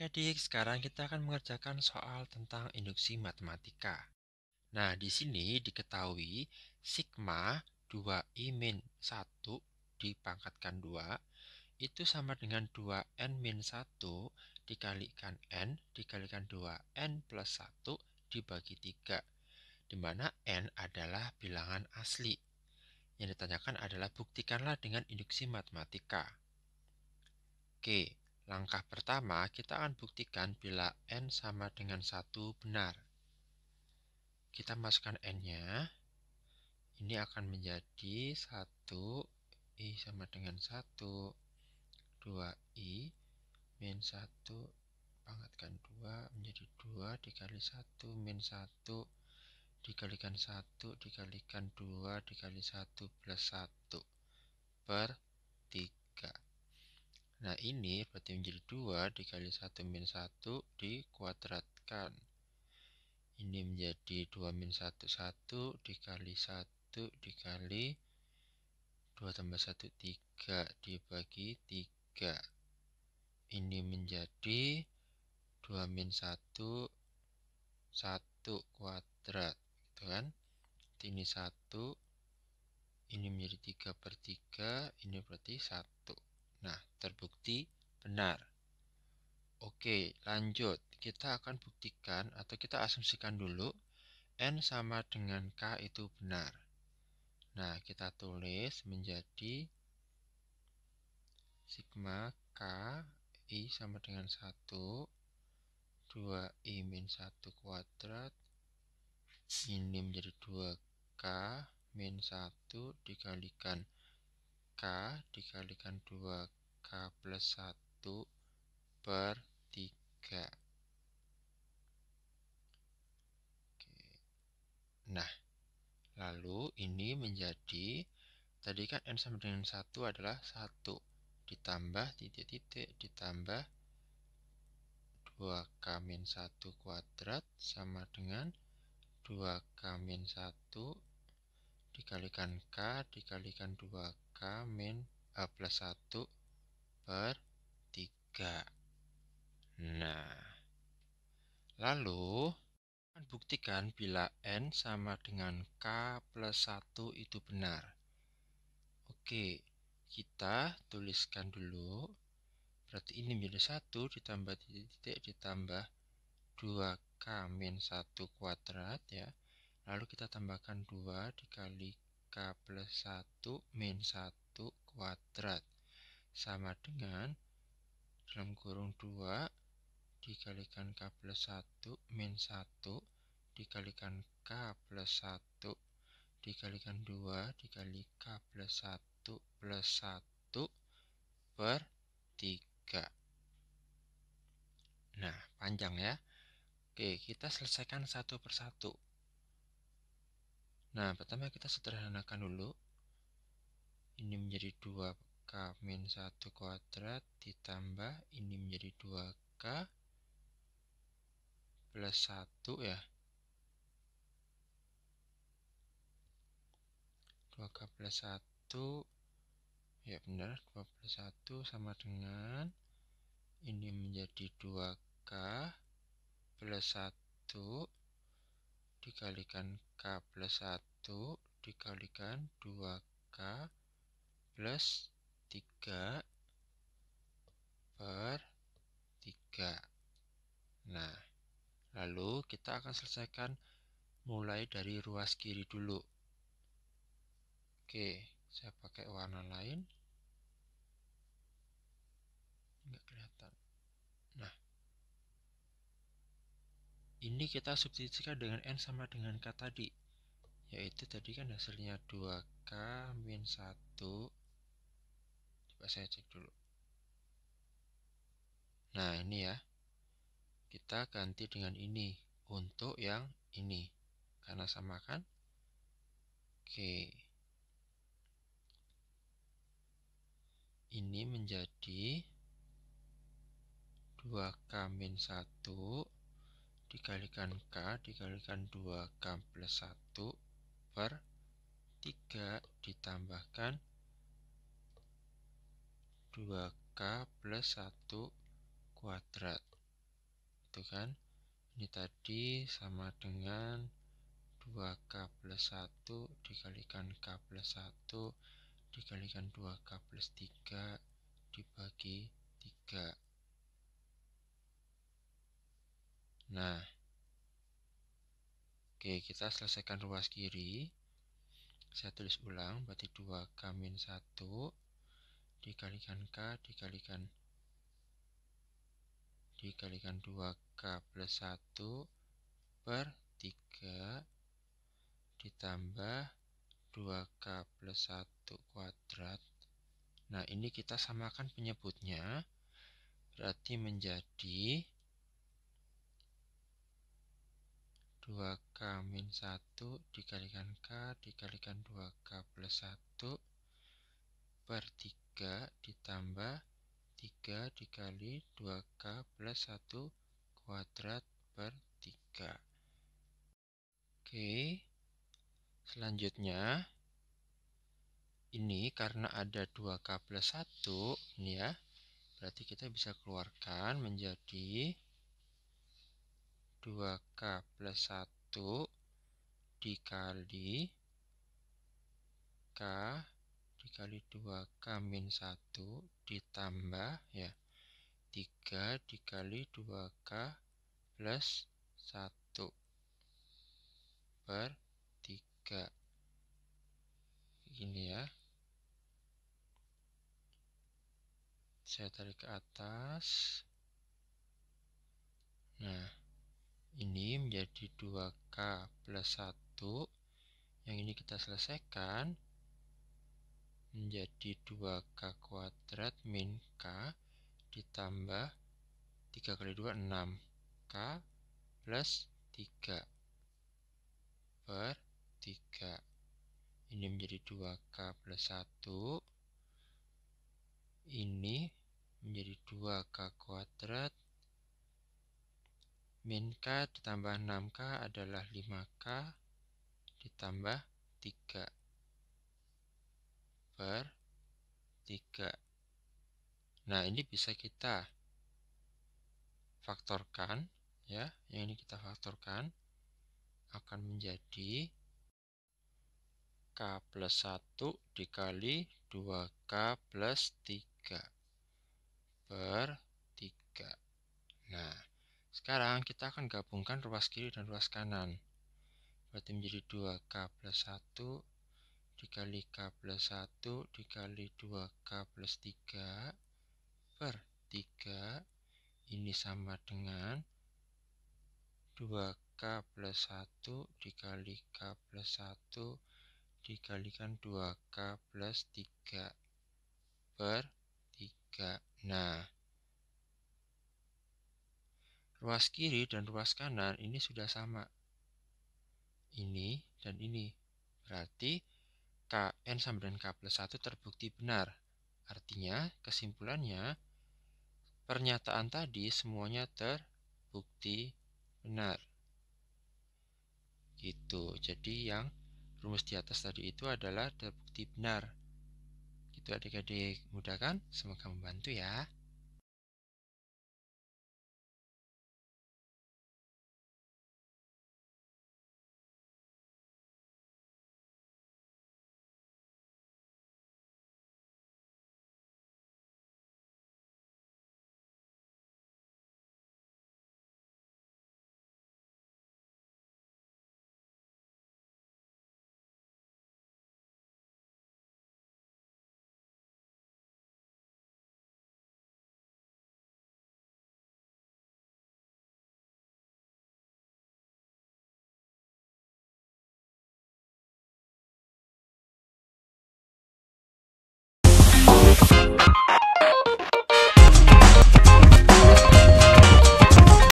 adik-adik, sekarang kita akan mengerjakan soal tentang induksi matematika. Nah, di sini diketahui sigma 2i min 1 dipangkatkan 2 itu sama dengan 2n min 1 dikalikan n dikalikan 2n plus 1 dibagi 3, di mana n adalah bilangan asli. Yang ditanyakan adalah buktikanlah dengan induksi matematika. Oke, Okay. Langkah pertama, kita akan buktikan bila n sama dengan 1 benar. Kita masukkan n-nya. Ini akan menjadi 1 i sama dengan 1 2i min 1 pangkatkan 2 menjadi 2 dikali 1 min 1 dikalikan 1 dikalikan 2 dikali 1 plus 1 per 3 Nah ini berarti menjadi 2 dikali 1 min 1 dikuadratkan. Ini menjadi 2 min 1, 1 dikali 1 dikali 2 tambah 1, 3 dibagi 3. Ini menjadi 2 min 1, 1 kuadrat. Gitu kan? Ini 1, ini menjadi 3 per 3, ini berarti 1. Nah, terbukti benar. Oke, lanjut. Kita akan buktikan atau kita asumsikan dulu N sama dengan K itu benar. Nah, kita tulis menjadi sigma K I sama dengan 1 2I min 1 kuadrat ini menjadi 2K min 1 dikalikan K dikalikan 2K K plus 1 per 3. Oke. Nah, lalu ini menjadi, tadi kan N sama dengan 1 adalah 1. Ditambah titik-titik, ditambah 2K min 1 kuadrat sama dengan 2K min 1 dikalikan K dikalikan 2K min 1 per 3. Nah, lalu buktikan bila N sama dengan K plus 1 itu benar. Oke, kita tuliskan dulu. Berarti ini menjadi 1 ditambah titik-titik ditambah 2K min 1 kuadrat ya. Lalu kita tambahkan 2 dikali K plus 1 min 1 kuadrat sama dengan dalam kurung 2 dikalikan K plus 1 min 1 dikalikan K plus 1 dikalikan 2 dikali K plus 1 plus 1 per 3 nah panjang ya Oke kita selesaikan satu persatu nah pertama kita sederhanakan dulu ini menjadi 2 K min 1 kuadrat ditambah ini menjadi 2K plus 1 ya 2K plus 1 ya benar 2 plus 1 sama dengan ini menjadi 2K plus 1 dikalikan K plus 1 dikalikan 2K plus 3 per 3 nah lalu kita akan selesaikan mulai dari ruas kiri dulu oke saya pakai warna lain nggak kelihatan nah ini kita substitusikan dengan n sama dengan k tadi yaitu tadi kan hasilnya 2k min 1 coba saya cek dulu nah ini ya kita ganti dengan ini untuk yang ini karena sama kan oke ini menjadi 2k 1 dikalikan k dikalikan 2k plus 1 per 3 ditambahkan 2 2K plus 1 kuadrat. Itu kan. Ini tadi sama dengan 2K plus 1 dikalikan K plus 1 dikalikan 2K plus 3 dibagi 3. Nah, oke kita selesaikan ruas kiri. Saya tulis ulang, berarti 2K min 1 dikalikan K dikalikan dikalikan 2K plus 1 per 3 ditambah 2K plus 1 kuadrat Nah ini kita samakan penyebutnya Berarti menjadi 2K min 1 dikalikan K dikalikan 2K plus 1 per 3 ditambah 3 dikali 2K plus 1 kuadrat per 3. Oke, selanjutnya ini karena ada 2K plus 1 ini ya, berarti kita bisa keluarkan menjadi 2K plus 1 dikali K dikali 2 K min 1 ditambah ya 3 dikali 2K plus 1 per 3 ini ya saya tarik ke atas nah ini menjadi 2K plus 1 yang ini kita selesaikan menjadi 2K kuadrat min K ditambah 3 kali 2 6K plus 3 per 3 ini menjadi 2K plus 1 ini menjadi 2K kuadrat min K ditambah 6K adalah 5K ditambah 3 per 3 nah ini bisa kita faktorkan ya yang ini kita faktorkan akan menjadi K plus 1 dikali 2K plus 3 per 3 nah sekarang kita akan gabungkan ruas kiri dan ruas kanan berarti menjadi 2K plus 1 dikali K plus 1 dikali 2K plus 3 per 3 ini sama dengan 2K plus 1 dikali K plus 1 dikalikan 2K plus 3 per 3 nah ruas kiri dan ruas kanan ini sudah sama ini dan ini berarti Kn sama dengan K plus 1 terbukti benar. Artinya, kesimpulannya, pernyataan tadi semuanya terbukti benar. Gitu, jadi yang rumus di atas tadi itu adalah terbukti benar. Gitu adik-adik, mudah kan? Semoga membantu ya.